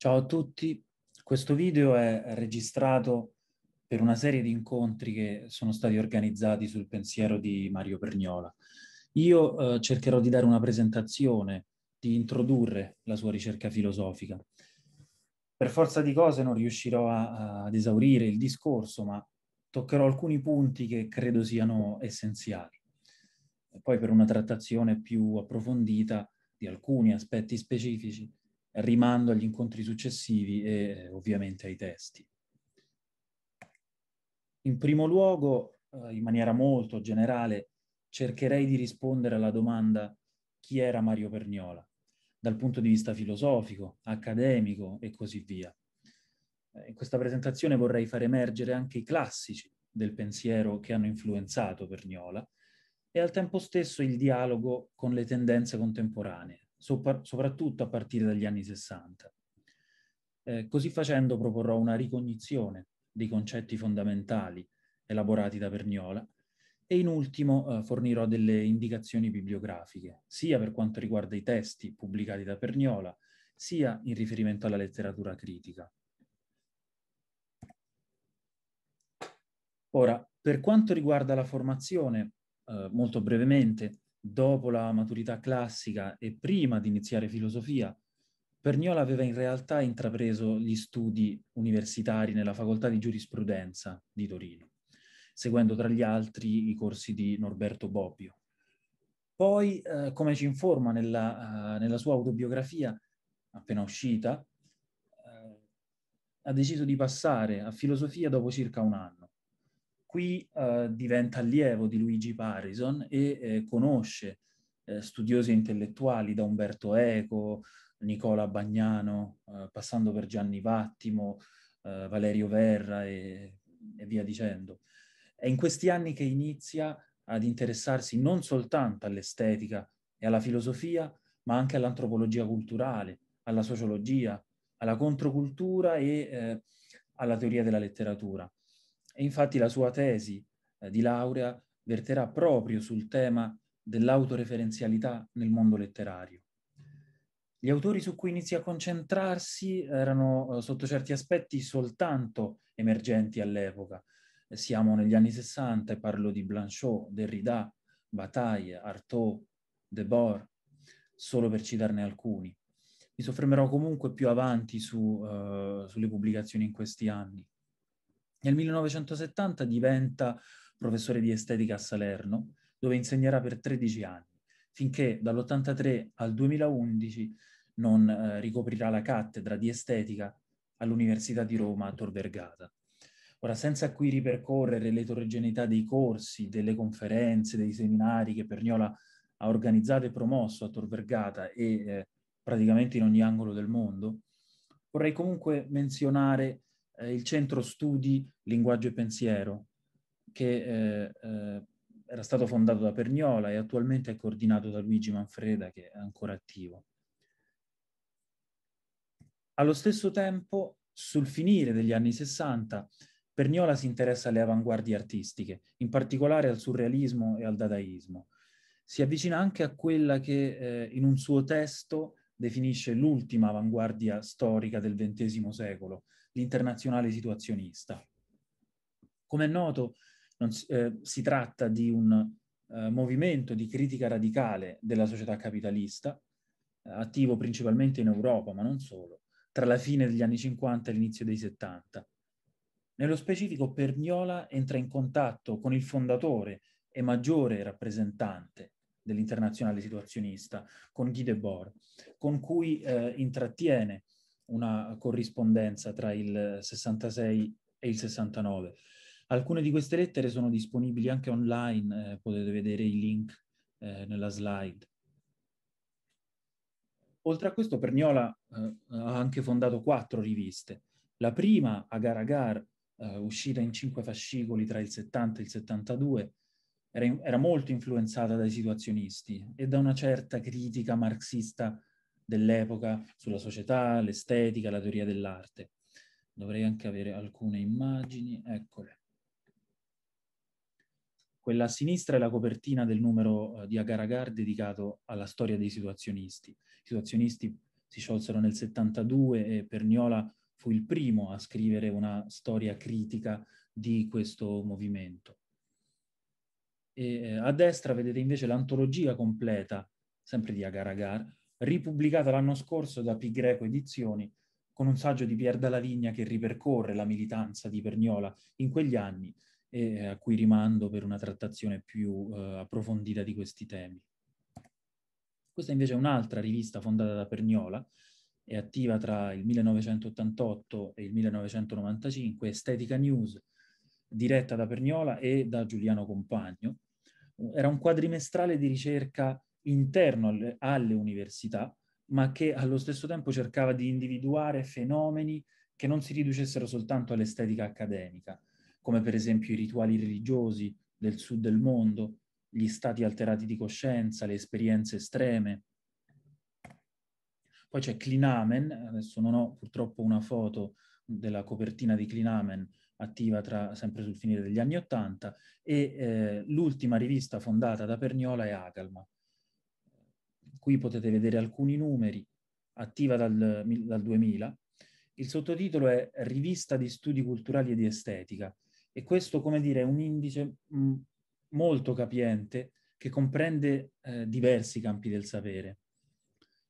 Ciao a tutti, questo video è registrato per una serie di incontri che sono stati organizzati sul pensiero di Mario Pergnola. Io eh, cercherò di dare una presentazione, di introdurre la sua ricerca filosofica. Per forza di cose non riuscirò a, a, ad esaurire il discorso, ma toccherò alcuni punti che credo siano essenziali. E poi per una trattazione più approfondita di alcuni aspetti specifici rimando agli incontri successivi e eh, ovviamente ai testi. In primo luogo, eh, in maniera molto generale, cercherei di rispondere alla domanda chi era Mario Perniola, dal punto di vista filosofico, accademico e così via. Eh, in questa presentazione vorrei far emergere anche i classici del pensiero che hanno influenzato Perniola e al tempo stesso il dialogo con le tendenze contemporanee sopra, soprattutto a partire dagli anni 60. Eh, così facendo proporrò una ricognizione dei concetti fondamentali elaborati da Verniola e in ultimo eh, fornirò delle indicazioni bibliografiche, sia per quanto riguarda i testi pubblicati da Verniola, sia in riferimento alla letteratura critica. Ora, per quanto riguarda la formazione, eh, molto brevemente, dopo la maturità classica e prima di iniziare filosofia, Perniola aveva in realtà intrapreso gli studi universitari nella facoltà di giurisprudenza di Torino, seguendo tra gli altri i corsi di Norberto Bobbio. Poi, eh, come ci informa nella, uh, nella, sua autobiografia appena uscita, uh, ha deciso di passare a filosofia dopo circa un anno qui eh, diventa allievo di Luigi Parison e eh, conosce eh, studiosi intellettuali da Umberto Eco, Nicola Bagnano, eh, passando per Gianni Vattimo, eh, Valerio Verra e, e via dicendo. È in questi anni che inizia ad interessarsi non soltanto all'estetica e alla filosofia, ma anche all'antropologia culturale, alla sociologia, alla controcultura e eh, alla teoria della letteratura. E infatti la sua tesi eh, di laurea verterà proprio sul tema dell'autoreferenzialità nel mondo letterario. Gli autori su cui inizia a concentrarsi erano eh, sotto certi aspetti soltanto emergenti all'epoca. Siamo negli anni 60 e parlo di Blanchot, Derrida, Bataille, Artaud, Debord, solo per citarne alcuni. Mi soffermerò comunque più avanti su, uh, sulle pubblicazioni in questi anni. Nel 1970 diventa professore di estetica a Salerno, dove insegnerà per 13 anni, finché dall'83 al 2011 non eh, ricoprirà la cattedra di estetica all'Università di Roma Tor Vergata. Ora, senza qui ripercorrere l'eterogeneità dei corsi, delle conferenze, dei seminari che Perniola ha organizzato e promosso a Tor Vergata e eh, praticamente in ogni angolo del mondo, vorrei comunque menzionare eh, il centro studi linguaggio e pensiero, che eh, eh, era stato fondato da Perniola e attualmente è coordinato da Luigi Manfreda, che è ancora attivo. Allo stesso tempo, sul finire degli anni Sessanta, Perniola si interessa alle avanguardie artistiche, in particolare al surrealismo e al dadaismo. Si avvicina anche a quella che eh, in un suo testo definisce l'ultima avanguardia storica del XX secolo, l'internazionale situazionista. Come è noto, si, eh, si tratta di un eh, movimento di critica radicale della società capitalista, eh, attivo principalmente in Europa, ma non solo, tra la fine degli anni 50 e l'inizio dei 70. Nello specifico, Perniola entra in contatto con il fondatore e maggiore rappresentante dell'internazionale situazionista, con Guy Debord, con cui eh, intrattiene una corrispondenza tra il 66 e il 69. Alcune di queste lettere sono disponibili anche online, eh, potete vedere i link eh, nella slide. Oltre a questo, Perniola eh, ha anche fondato quattro riviste. La prima, Agar Agar, eh, uscita in cinque fascicoli tra il 70 e il 72, era, in, era molto influenzata dai situazionisti e da una certa critica marxista dell'epoca sulla società, l'estetica, la teoria dell'arte. Dovrei anche avere alcune immagini, eccole. Quella a sinistra è la copertina del numero eh, di Agaragar dedicato alla storia dei situazionisti. I situazionisti si sciolsero nel 72 e Perniola fu il primo a scrivere una storia critica di questo movimento. E eh, a destra vedete invece l'antologia completa, sempre di Agaragar, ripubblicata l'anno scorso da Pi Greco Edizioni con un saggio di Pier Dalla Vigna che ripercorre la militanza di Perniola in quegli anni e eh, a cui rimando per una trattazione più eh, approfondita di questi temi. Questa invece è un'altra rivista fondata da Perniola, e attiva tra il 1988 e il 1995, Estetica News, diretta da Perniola e da Giuliano Compagno. Era un quadrimestrale di ricerca interno alle, alle università, ma che allo stesso tempo cercava di individuare fenomeni che non si riducessero soltanto all'estetica accademica, come per esempio i rituali religiosi del sud del mondo, gli stati alterati di coscienza, le esperienze estreme. Poi c'è Clinamen, adesso non ho purtroppo una foto della copertina di Clinamen attiva tra, sempre sul finire degli anni Ottanta, e eh, l'ultima rivista fondata da Perniola è Agalma qui potete vedere alcuni numeri, attiva dal, dal 2000. Il sottotitolo è Rivista di studi culturali e di estetica e questo, come dire, è un indice mm, molto capiente che comprende eh, diversi campi del sapere.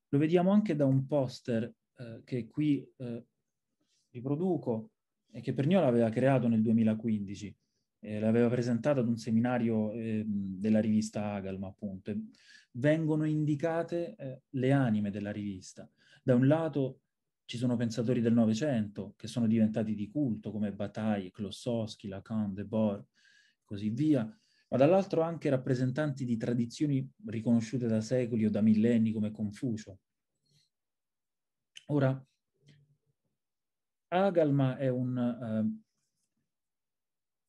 Lo vediamo anche da un poster eh, che qui eh, riproduco e che Perniola aveva creato nel 2015. Eh, l'aveva presentato ad un seminario ehm, della rivista Agalma, appunto vengono indicate eh, le anime della rivista. Da un lato ci sono pensatori del Novecento che sono diventati di culto, come Bataille, Klossowski, Lacan, Debord, così via, ma dall'altro anche rappresentanti di tradizioni riconosciute da secoli o da millenni come Confucio. Ora, Agalma è un, eh,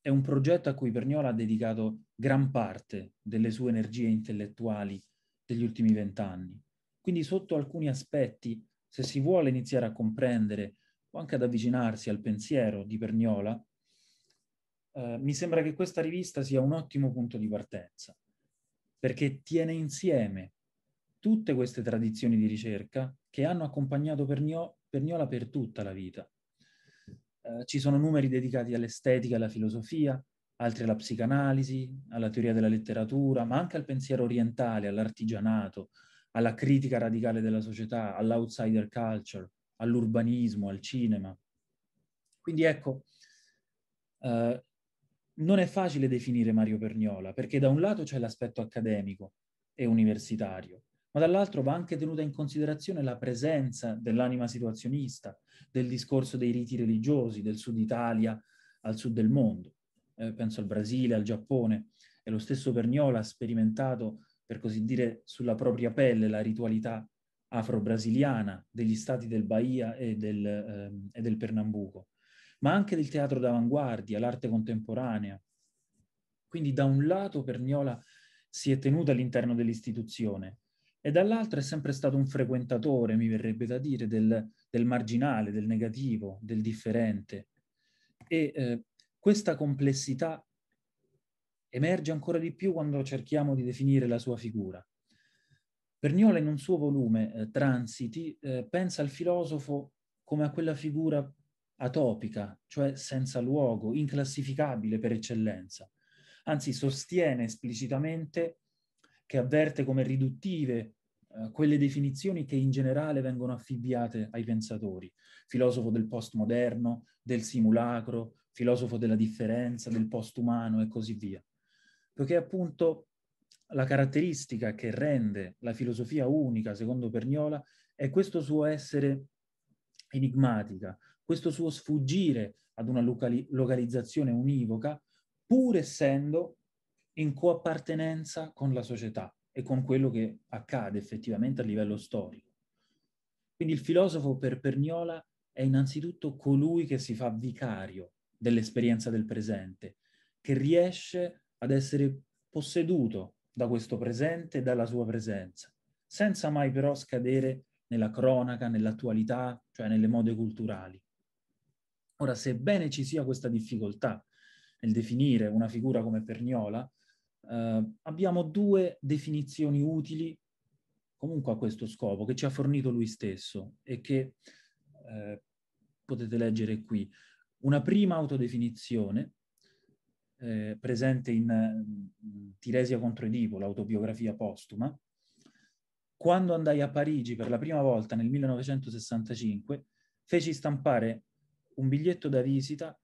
è un progetto a cui Perniola ha dedicato gran parte delle sue energie intellettuali degli ultimi vent'anni. Quindi sotto alcuni aspetti, se si vuole iniziare a comprendere o anche ad avvicinarsi al pensiero di Perniola, eh, mi sembra che questa rivista sia un ottimo punto di partenza, perché tiene insieme tutte queste tradizioni di ricerca che hanno accompagnato Pernio, Perniola per tutta la vita. Eh, ci sono numeri dedicati all'estetica e alla filosofia, altri alla psicanalisi, alla teoria della letteratura, ma anche al pensiero orientale, all'artigianato, alla critica radicale della società, all'outsider culture, all'urbanismo, al cinema. Quindi ecco, eh, non è facile definire Mario Perniola, perché da un lato c'è l'aspetto accademico e universitario, ma dall'altro va anche tenuta in considerazione la presenza dell'anima situazionista, del discorso dei riti religiosi del sud Italia al sud del mondo eh, penso al Brasile, al Giappone, e lo stesso Perniola ha sperimentato, per così dire, sulla propria pelle la ritualità afro-brasiliana degli stati del Bahia e del, eh, e del Pernambuco, ma anche del teatro d'avanguardia, l'arte contemporanea. Quindi da un lato Perniola si è tenuto all'interno dell'istituzione e dall'altro è sempre stato un frequentatore, mi verrebbe da dire, del, del marginale, del negativo, del differente. E eh, questa complessità emerge ancora di più quando cerchiamo di definire la sua figura. Perniola in un suo volume, eh, Transiti, eh, pensa al filosofo come a quella figura atopica, cioè senza luogo, inclassificabile per eccellenza. Anzi, sostiene esplicitamente che avverte come riduttive eh, quelle definizioni che in generale vengono affibbiate ai pensatori, filosofo del postmoderno, del simulacro, filosofo della differenza, del postumano e così via. Perché appunto la caratteristica che rende la filosofia unica, secondo Perniola, è questo suo essere enigmatica, questo suo sfuggire ad una locali- localizzazione univoca, pur essendo in coappartenenza con la società e con quello che accade effettivamente a livello storico. Quindi il filosofo per Perniola è innanzitutto colui che si fa vicario dell'esperienza del presente, che riesce ad essere posseduto da questo presente e dalla sua presenza, senza mai però scadere nella cronaca, nell'attualità, cioè nelle mode culturali. Ora, sebbene ci sia questa difficoltà nel definire una figura come Perniola, eh, abbiamo due definizioni utili comunque a questo scopo, che ci ha fornito lui stesso e che eh, potete leggere qui una prima autodefinizione eh, presente in, mm, Tiresia contro Edipo, l'autobiografia postuma. Quando andai a Parigi per la prima volta nel 1965, feci stampare un biglietto da visita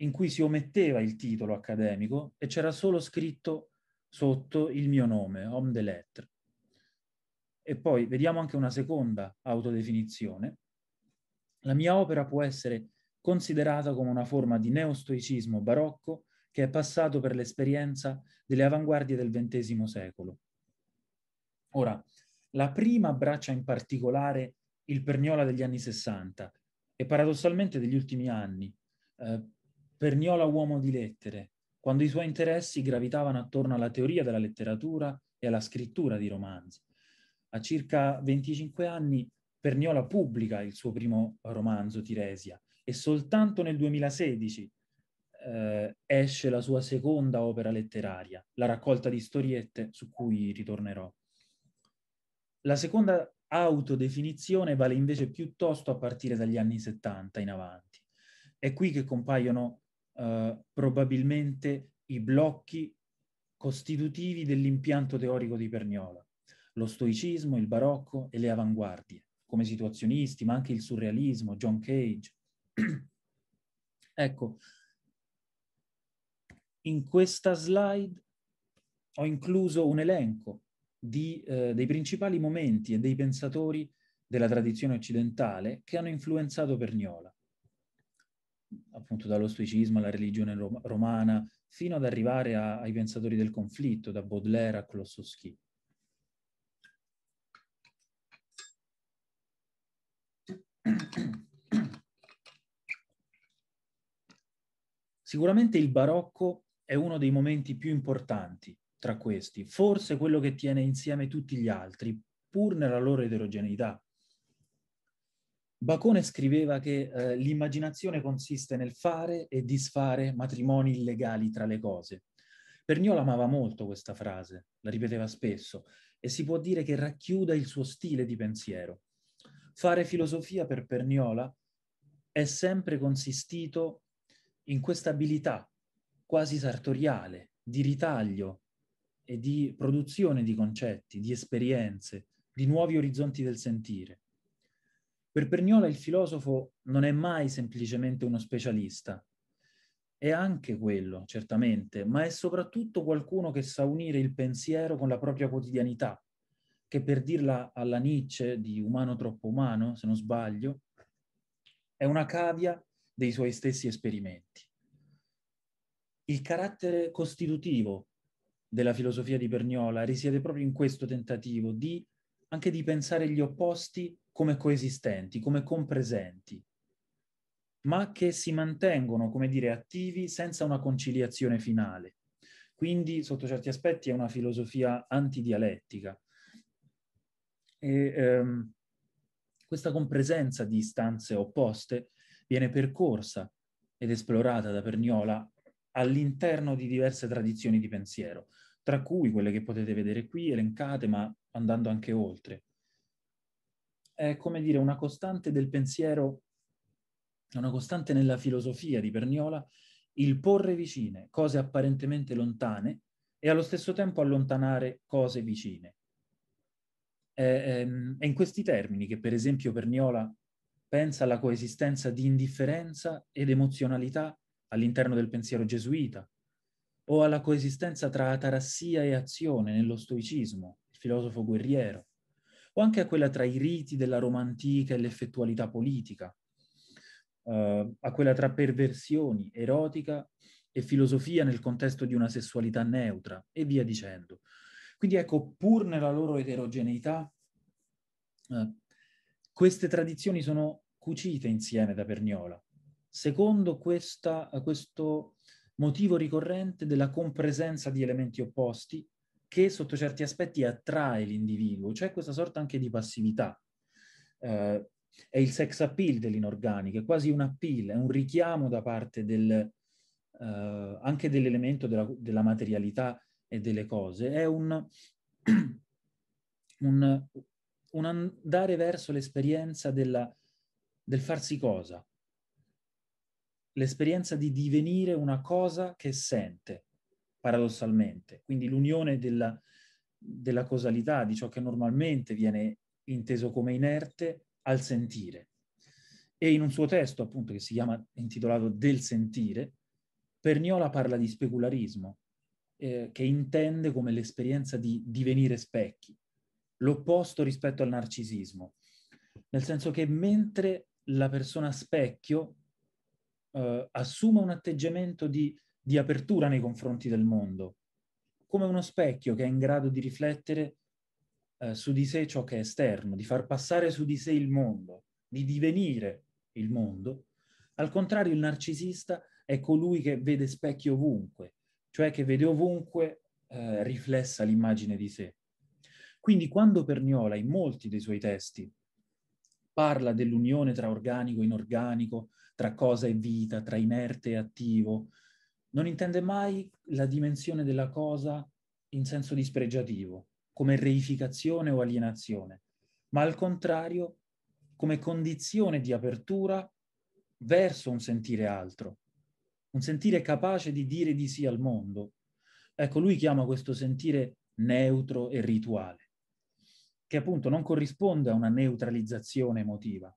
in cui si ometteva il titolo accademico e c'era solo scritto sotto il mio nome, Homme de Lettres. E poi vediamo anche una seconda autodefinizione. La mia opera può essere considerata come una forma di neostoicismo barocco che è passato per l'esperienza delle avanguardie del XX secolo. Ora, la prima abbraccia in particolare il Perniola degli anni Sessanta e paradossalmente degli ultimi anni, eh, Perniola uomo di lettere, quando i suoi interessi gravitavano attorno alla teoria della letteratura e alla scrittura di romanzi. A circa 25 anni Perniola pubblica il suo primo romanzo, Tiresia, e soltanto nel 2016 eh, esce la sua seconda opera letteraria, la raccolta di storiette su cui ritornerò. La seconda autodefinizione vale invece piuttosto a partire dagli anni 70 in avanti. È qui che compaiono eh, probabilmente i blocchi costitutivi dell'impianto teorico di Perniola, lo stoicismo, il barocco e le avanguardie, come situazionisti, ma anche il surrealismo, John Cage, ecco, in questa slide ho incluso un elenco di, eh, dei principali momenti e dei pensatori della tradizione occidentale che hanno influenzato Perniola, appunto dallo stoicismo alla religione rom romana, fino ad arrivare a, ai pensatori del conflitto, da Baudelaire a Klossowski. Sicuramente il barocco è uno dei momenti più importanti tra questi, forse quello che tiene insieme tutti gli altri, pur nella loro eterogeneità. Bacone scriveva che eh, l'immaginazione consiste nel fare e disfare matrimoni illegali tra le cose. Perniola amava molto questa frase, la ripeteva spesso, e si può dire che racchiuda il suo stile di pensiero. Fare filosofia per Perniola è sempre consistito in questa abilità quasi sartoriale di ritaglio e di produzione di concetti, di esperienze, di nuovi orizzonti del sentire. Per Perniola il filosofo non è mai semplicemente uno specialista, è anche quello, certamente, ma è soprattutto qualcuno che sa unire il pensiero con la propria quotidianità, che per dirla alla Nietzsche di umano troppo umano, se non sbaglio, è una cavia dei suoi stessi esperimenti. Il carattere costitutivo della filosofia di Berniola risiede proprio in questo tentativo di anche di pensare gli opposti come coesistenti, come compresenti, ma che si mantengono, come dire, attivi senza una conciliazione finale. Quindi, sotto certi aspetti, è una filosofia antidialettica. E, ehm, questa compresenza di istanze opposte viene percorsa ed esplorata da Perniola all'interno di diverse tradizioni di pensiero, tra cui quelle che potete vedere qui elencate, ma andando anche oltre. È come dire una costante del pensiero, una costante nella filosofia di Perniola, il porre vicine cose apparentemente lontane e allo stesso tempo allontanare cose vicine. È, ehm, è in questi termini che, per esempio, Perniola pensa alla coesistenza di indifferenza ed emozionalità all'interno del pensiero gesuita, o alla coesistenza tra atarassia e azione nello stoicismo, il filosofo guerriero, o anche a quella tra i riti della Roma antica e l'effettualità politica, uh, a quella tra perversioni, erotica e filosofia nel contesto di una sessualità neutra, e via dicendo. Quindi ecco, pur nella loro eterogeneità, uh, queste tradizioni sono cucite insieme da Perniola, secondo questa, questo motivo ricorrente della compresenza di elementi opposti che sotto certi aspetti attrae l'individuo, cioè questa sorta anche di passività. Eh, è il sex appeal dell'inorganico, è quasi un appeal, è un richiamo da parte del, eh, anche dell'elemento della, della, materialità e delle cose, è un, un, un andare verso l'esperienza della, del farsi cosa, l'esperienza di divenire una cosa che sente, paradossalmente. Quindi l'unione della, della causalità, di ciò che normalmente viene inteso come inerte, al sentire. E in un suo testo, appunto, che si chiama intitolato Del sentire, Perniola parla di specularismo, eh, che intende come l'esperienza di divenire specchi l'opposto rispetto al narcisismo, nel senso che mentre la persona specchio eh, assume un atteggiamento di, di apertura nei confronti del mondo, come uno specchio che è in grado di riflettere eh, su di sé ciò che è esterno, di far passare su di sé il mondo, di divenire il mondo. Al contrario, il narcisista è colui che vede specchio ovunque, cioè che vede ovunque eh, riflessa l'immagine di sé. Quindi quando Perniola in molti dei suoi testi parla dell'unione tra organico e inorganico, tra cosa e vita, tra inerte e attivo, non intende mai la dimensione della cosa in senso dispregiativo, come reificazione o alienazione, ma al contrario come condizione di apertura verso un sentire altro, un sentire capace di dire di sì al mondo. Ecco, lui chiama questo sentire neutro e rituale che appunto non corrisponde a una neutralizzazione emotiva,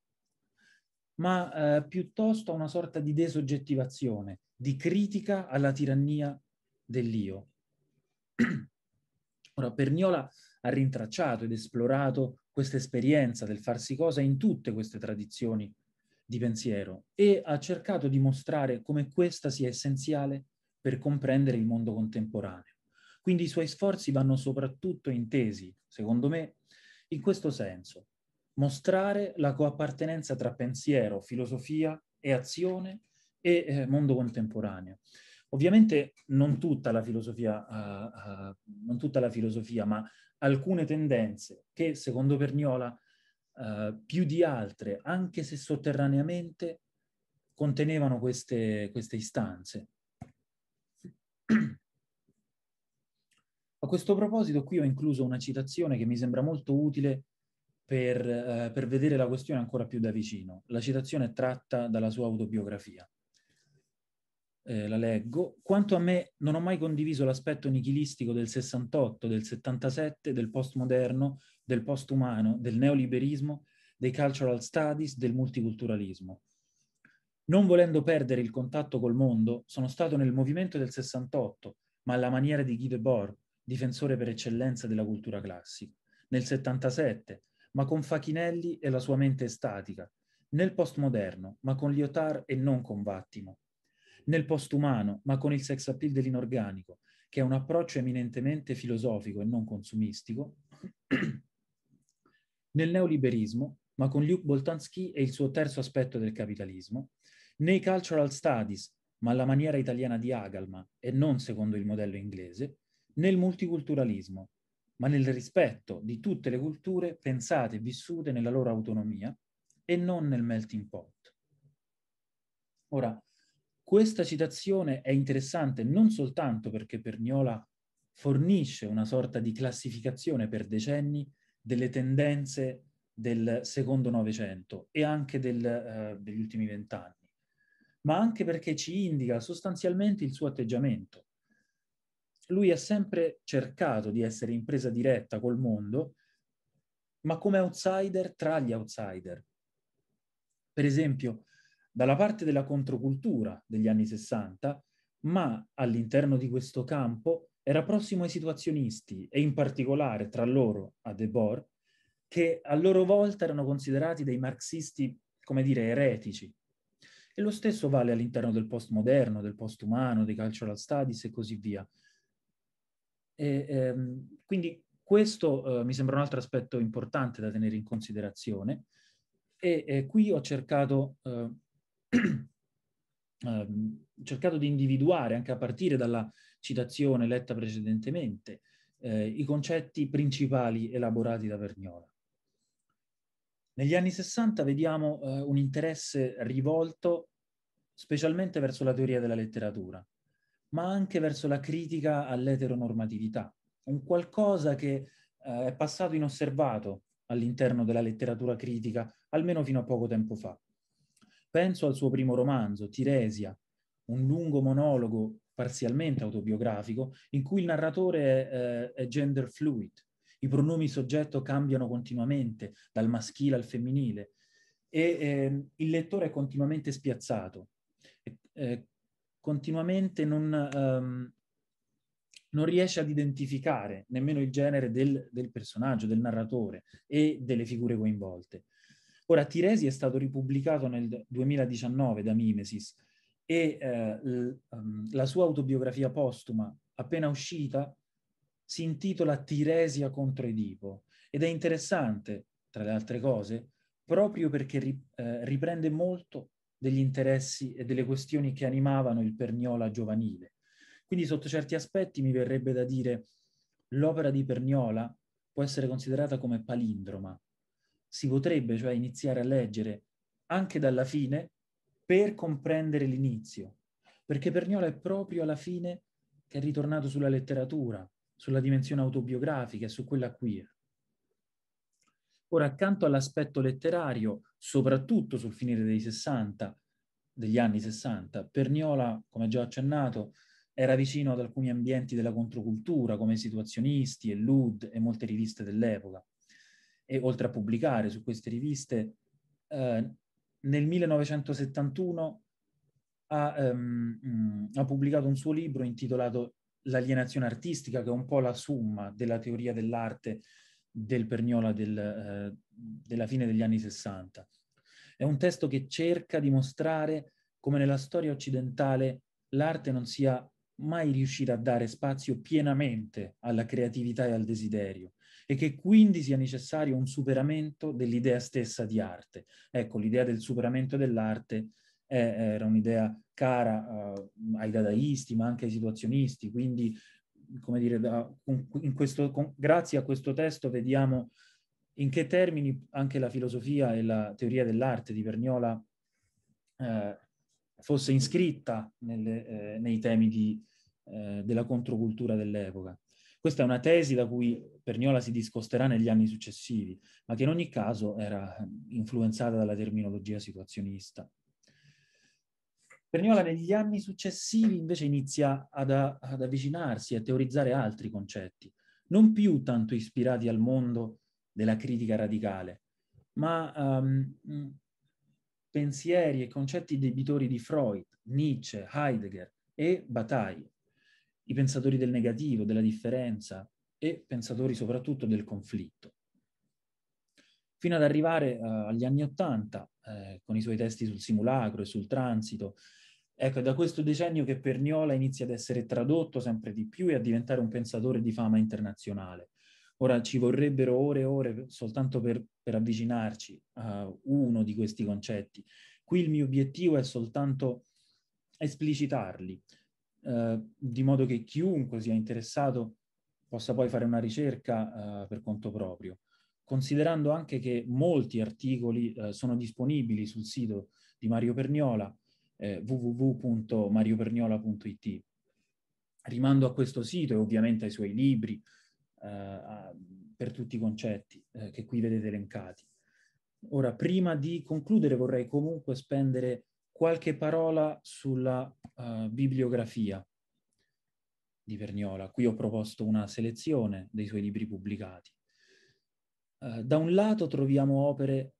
ma eh, piuttosto a una sorta di desoggettivazione, di critica alla tirannia dell'io. Ora, Perniola ha rintracciato ed esplorato questa esperienza del farsi cosa in tutte queste tradizioni di pensiero e ha cercato di mostrare come questa sia essenziale per comprendere il mondo contemporaneo. Quindi i suoi sforzi vanno soprattutto intesi, secondo me, in questo senso, mostrare la coappartenenza tra pensiero, filosofia e azione e eh, mondo contemporaneo. Ovviamente non tutta, filosofia, uh, uh, non tutta la filosofia, ma alcune tendenze che secondo Perniola uh, eh, più di altre, anche se sotterraneamente, contenevano queste, queste istanze. A questo proposito qui ho incluso una citazione che mi sembra molto utile per, eh, per vedere la questione ancora più da vicino. La citazione è tratta dalla sua autobiografia. Eh, la leggo. Quanto a me, non ho mai condiviso l'aspetto nichilistico del 68, del 77, del postmoderno, del postumano, del neoliberismo, dei cultural studies, del multiculturalismo. Non volendo perdere il contatto col mondo, sono stato nel movimento del 68, ma alla maniera di Guy Debord, difensore per eccellenza della cultura classica, nel 77, ma con Facchinelli e la sua mente estatica, nel postmoderno, ma con Lyotard e non con Vattimo, nel postumano, ma con il sex appeal dell'inorganico, che è un approccio eminentemente filosofico e non consumistico, nel neoliberismo, ma con Luke Boltansky e il suo terzo aspetto del capitalismo, nei cultural studies, ma alla maniera italiana di Agalma e non secondo il modello inglese, nel multiculturalismo, ma nel rispetto di tutte le culture pensate e vissute nella loro autonomia e non nel melting pot. Ora, questa citazione è interessante non soltanto perché Perniola fornisce una sorta di classificazione per decenni delle tendenze del secondo Novecento e anche del, eh, degli ultimi vent'anni, ma anche perché ci indica sostanzialmente il suo atteggiamento, lui ha sempre cercato di essere in presa diretta col mondo, ma come outsider tra gli outsider. Per esempio, dalla parte della controcultura degli anni 60, ma all'interno di questo campo era prossimo ai situazionisti e in particolare tra loro a De Boer, che a loro volta erano considerati dei marxisti, come dire, eretici. E lo stesso vale all'interno del postmoderno, del postumano, dei cultural studies e così via. E, ehm, quindi questo eh, mi sembra un altro aspetto importante da tenere in considerazione e eh, qui ho cercato, eh, ehm, cercato, di individuare, anche a partire dalla citazione letta precedentemente, eh, i concetti principali elaborati da Verniola. Negli anni 60 vediamo eh, un interesse rivolto specialmente verso la teoria della letteratura, ma anche verso la critica all'eteronormatività, un qualcosa che eh, è passato inosservato all'interno della letteratura critica, almeno fino a poco tempo fa. Penso al suo primo romanzo, Tiresia, un lungo monologo parzialmente autobiografico, in cui il narratore è, eh, è gender fluid. I pronomi soggetto cambiano continuamente, dal maschile al femminile, e eh, il lettore è continuamente spiazzato. E, eh, continuamente non, um, non riesce ad identificare nemmeno il genere del, del, personaggio, del narratore e delle figure coinvolte. Ora, Tiresi è stato ripubblicato nel 2019 da Mimesis e eh, l, um, la sua autobiografia postuma, appena uscita, si intitola Tiresia contro Edipo ed è interessante, tra le altre cose, proprio perché ri, eh, riprende molto degli interessi e delle questioni che animavano il Perniola giovanile. Quindi sotto certi aspetti mi verrebbe da dire l'opera di Perniola può essere considerata come palindroma. Si potrebbe cioè iniziare a leggere anche dalla fine per comprendere l'inizio, perché Perniola è proprio alla fine che è ritornato sulla letteratura, sulla dimensione autobiografica e su quella queer. Ora, accanto all'aspetto letterario, soprattutto sul finire dei 60, degli anni 60. Perniola, come già accennato, era vicino ad alcuni ambienti della controcultura, come Situazionisti e Lud e molte riviste dell'epoca. E oltre a pubblicare su queste riviste, eh, nel 1971 ha, um, ha pubblicato un suo libro intitolato l'alienazione artistica, che è un po' la summa della teoria dell'arte del Perniola del, eh, della fine degli anni Sessanta. È un testo che cerca di mostrare come nella storia occidentale l'arte non sia mai riuscita a dare spazio pienamente alla creatività e al desiderio e che quindi sia necessario un superamento dell'idea stessa di arte. Ecco, l'idea del superamento dell'arte è, era un'idea cara uh, ai dadaisti ma anche ai situazionisti, quindi come dire, da, con, questo, con, grazie a questo testo vediamo in che termini anche la filosofia e la teoria dell'arte di Verniola eh, fosse iscritta nelle, eh, nei temi di, eh, della controcultura dell'epoca. Questa è una tesi da cui Perniola si discosterà negli anni successivi, ma che in ogni caso era eh, influenzata dalla terminologia situazionista. Perniola negli anni successivi invece inizia ad, ad avvicinarsi, a teorizzare altri concetti, non più tanto ispirati al mondo della critica radicale, ma um, pensieri e concetti debitori di Freud, Nietzsche, Heidegger e Bataille, i pensatori del negativo, della differenza e pensatori soprattutto del conflitto. Fino ad arrivare uh, agli anni Ottanta, eh, con i suoi testi sul simulacro e sul transito, Ecco, è da questo decennio che Perniola inizia ad essere tradotto sempre di più e a diventare un pensatore di fama internazionale. Ora ci vorrebbero ore e ore soltanto per, per avvicinarci a uno di questi concetti. Qui il mio obiettivo è soltanto esplicitarli, eh, di modo che chiunque sia interessato possa poi fare una ricerca eh, per conto proprio, considerando anche che molti articoli eh, sono disponibili sul sito di Mario Perniola, eh, www.marioperniola.it. Rimando a questo sito e ovviamente ai suoi libri, eh, per tutti i concetti eh, che qui vedete elencati. Ora, prima di concludere, vorrei comunque spendere qualche parola sulla uh, bibliografia di Verniola. Qui ho proposto una selezione dei suoi libri pubblicati. Uh, da un lato troviamo opere,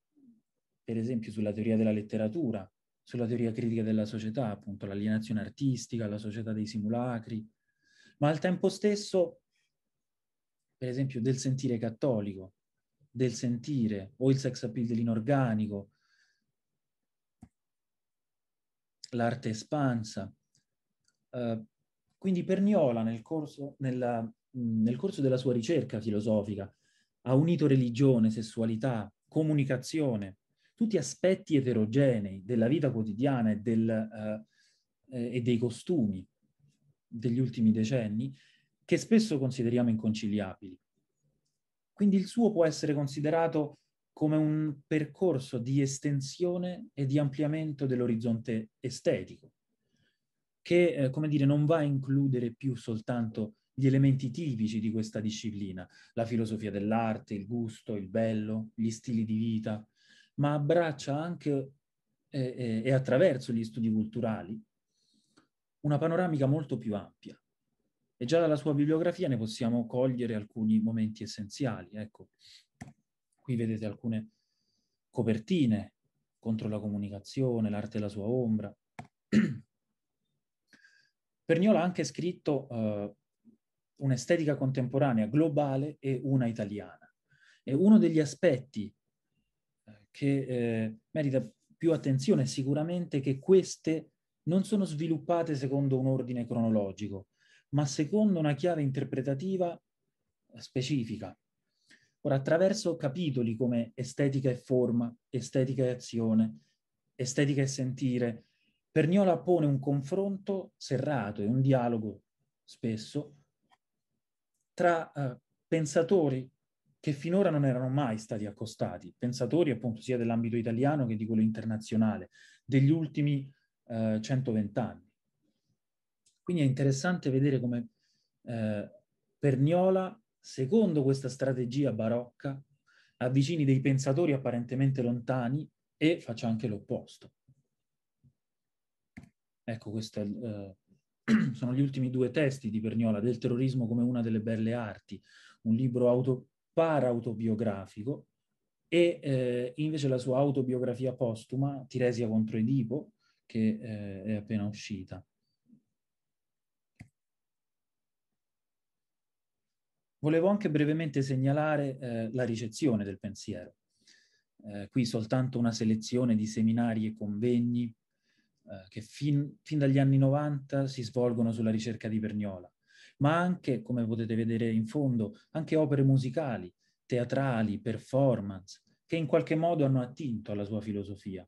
per esempio, sulla teoria della letteratura, sulla teoria critica della società, appunto l'alienazione artistica, la società dei simulacri, ma al tempo stesso per esempio, del sentire cattolico, del sentire, o il sex appeal dell'inorganico, l'arte espansa. Uh, quindi Perniola nel corso, nella, nel corso della sua ricerca filosofica ha unito religione, sessualità, comunicazione, tutti aspetti eterogenei della vita quotidiana e, del, uh, e dei costumi degli ultimi decenni che spesso consideriamo inconciliabili. Quindi il suo può essere considerato come un percorso di estensione e di ampliamento dell'orizzonte estetico, che, eh, come dire, non va a includere più soltanto gli elementi tipici di questa disciplina, la filosofia dell'arte, il gusto, il bello, gli stili di vita, ma abbraccia anche eh, eh, e attraverso gli studi culturali una panoramica molto più ampia, e già dalla sua bibliografia ne possiamo cogliere alcuni momenti essenziali. Ecco, qui vedete alcune copertine contro la comunicazione, l'arte e la sua ombra. Perniola ha anche scritto eh, un'estetica contemporanea globale e una italiana. E uno degli aspetti eh, che eh, merita più attenzione è sicuramente che queste non sono sviluppate secondo un ordine cronologico, ma secondo una chiave interpretativa eh, specifica. Ora, attraverso capitoli come estetica e forma, estetica e azione, estetica e sentire, Perniola pone un confronto serrato e un dialogo spesso tra eh, pensatori che finora non erano mai stati accostati, pensatori appunto sia dell'ambito italiano che di quello internazionale, degli ultimi eh, 120 anni. Quindi è interessante vedere come eh, Perniola, secondo questa strategia barocca, avvicini dei pensatori apparentemente lontani e faccia anche l'opposto. Ecco, questi eh, sono gli ultimi due testi di Perniola, del terrorismo come una delle belle arti, un libro auto, para-autobiografico, e eh, invece la sua autobiografia postuma, Tiresia contro Edipo, che eh, è appena uscita. Volevo anche brevemente segnalare eh, la ricezione del pensiero. Eh, qui soltanto una selezione di seminari e convegni eh, che fin, fin, dagli anni 90 si svolgono sulla ricerca di Verniola, ma anche, come potete vedere in fondo, anche opere musicali, teatrali, performance, che in qualche modo hanno attinto alla sua filosofia.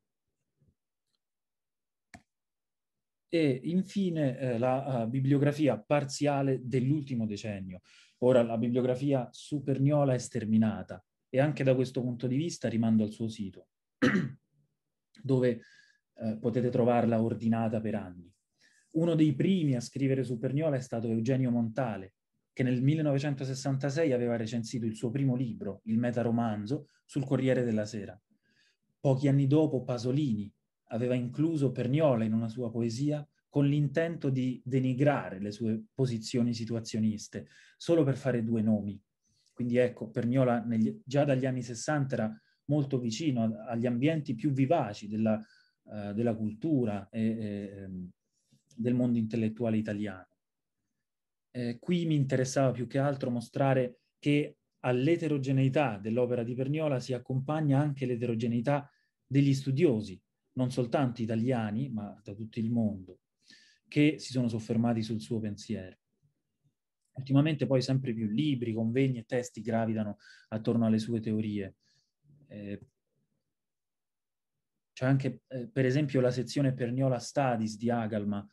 E infine eh, la uh, bibliografia parziale dell'ultimo decennio, Ora la bibliografia su Perniola è sterminata e anche da questo punto di vista rimando al suo sito, dove eh, potete trovarla ordinata per anni. Uno dei primi a scrivere su Perniola è stato Eugenio Montale, che nel 1966 aveva recensito il suo primo libro, il metaromanzo, sul Corriere della Sera. Pochi anni dopo Pasolini aveva incluso Perniola in una sua poesia con l'intento di denigrare le sue posizioni situazioniste, solo per fare due nomi. Quindi ecco, Perniola negli, già dagli anni 60 era molto vicino agli ambienti più vivaci della, uh, della cultura e, e, ehm, del mondo intellettuale italiano. Eh, qui mi interessava più che altro mostrare che all'eterogeneità dell'opera di Perniola si accompagna anche l'eterogeneità degli studiosi, non soltanto italiani, ma da tutto il mondo che si sono soffermati sul suo pensiero. Ultimamente poi sempre più libri, convegni e testi gravitano attorno alle sue teorie. Eh, c'è anche, eh, per esempio, la sezione Perniola Studies di Agalma,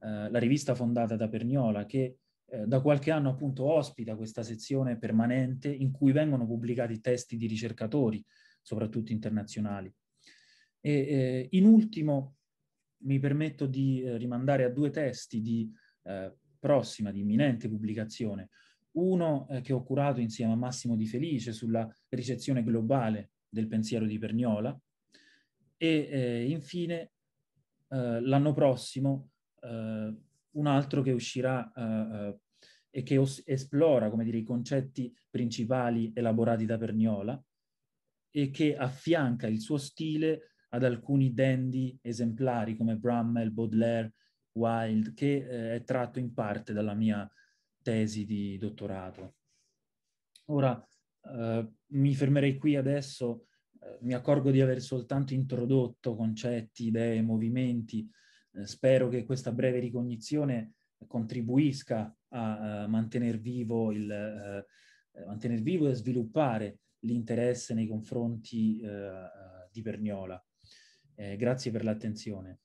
eh, la rivista fondata da Perniola, che eh, da qualche anno appunto ospita questa sezione permanente in cui vengono pubblicati testi di ricercatori, soprattutto internazionali. E, in ultimo, mi permetto di eh, rimandare a due testi di eh, prossima, di imminente pubblicazione. Uno eh, che ho curato insieme a Massimo Di Felice sulla ricezione globale del pensiero di Perniola e eh, infine eh, l'anno prossimo eh, un altro che uscirà e che os- esplora, come dire, i concetti principali elaborati da Perniola e che affianca il suo stile ad alcuni dandy esemplari come Brummel, Baudelaire, Wilde, che eh, è tratto in parte dalla mia tesi di dottorato. Ora eh, mi fermerei qui adesso, eh, mi accorgo di aver soltanto introdotto concetti, idee, movimenti, eh, spero che questa breve ricognizione contribuisca a, a eh, mantener, vivo il, eh, mantener vivo e sviluppare l'interesse nei confronti di Berniola. Eh, grazie per l'attenzione.